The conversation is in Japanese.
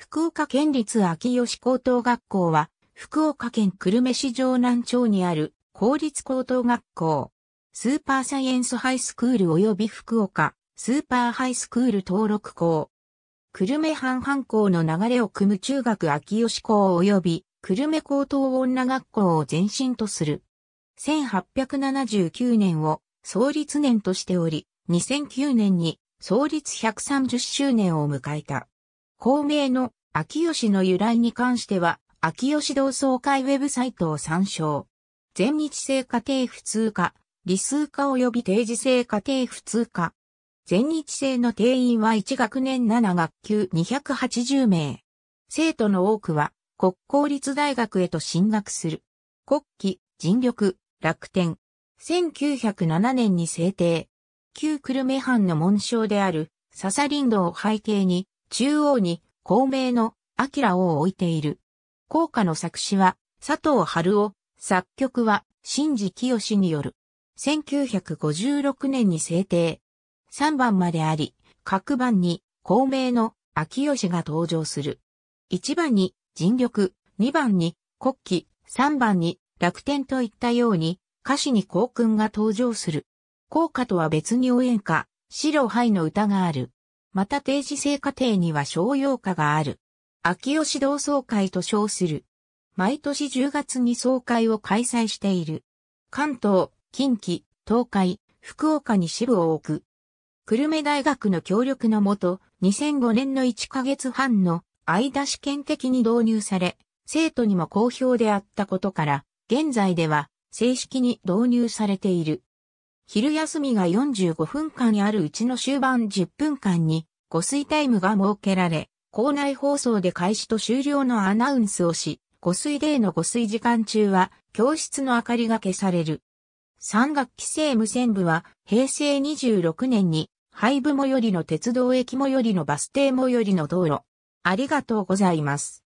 福岡県立秋吉高等学校は、福岡県久留米市城南町にある公立高等学校、スーパーサイエンスハイスクール及び福岡スーパーハイスクール登録校。久留米半半校の流れを組む中学秋吉校及び久留米高等女学校を前身とする。1879年を創立年としており、2009年に創立130周年を迎えた。公明の秋吉の由来に関しては、秋吉同窓会ウェブサイトを参照。全日制家庭普通科、理数科及び定時制家庭普通科。全日制の定員は1学年7学級280名。生徒の多くは国公立大学へと進学する。国旗、人力、楽天。1907年に制定。旧久留米藩の紋章である笹林道を背景に中央に孔明の明を置いている。校歌の作詞は佐藤春夫、作曲は新次清による。1956年に制定。3番まであり、各番に孔明の秋吉が登場する。1番に人力、2番に国旗、3番に楽天といったように歌詞に孔君が登場する。校歌とは別に応援歌、白灰の歌がある。また定時制課程には商用化がある。秋吉同窓会と称する。毎年10月に総会を開催している。関東、近畿、東海、福岡に支部を置く。久留米大学の協力のもと、2005年の1ヶ月半の間試験的に導入され、生徒にも好評であったことから、現在では正式に導入されている。昼休みが45分間あるうちの終盤10分間に、誤水タイムが設けられ、校内放送で開始と終了のアナウンスをし、誤水デーの誤水時間中は、教室の明かりが消される。三学期制無線部は、平成26年に、廃部最寄りの鉄道駅最寄りのバス停最寄りの道路。ありがとうございます。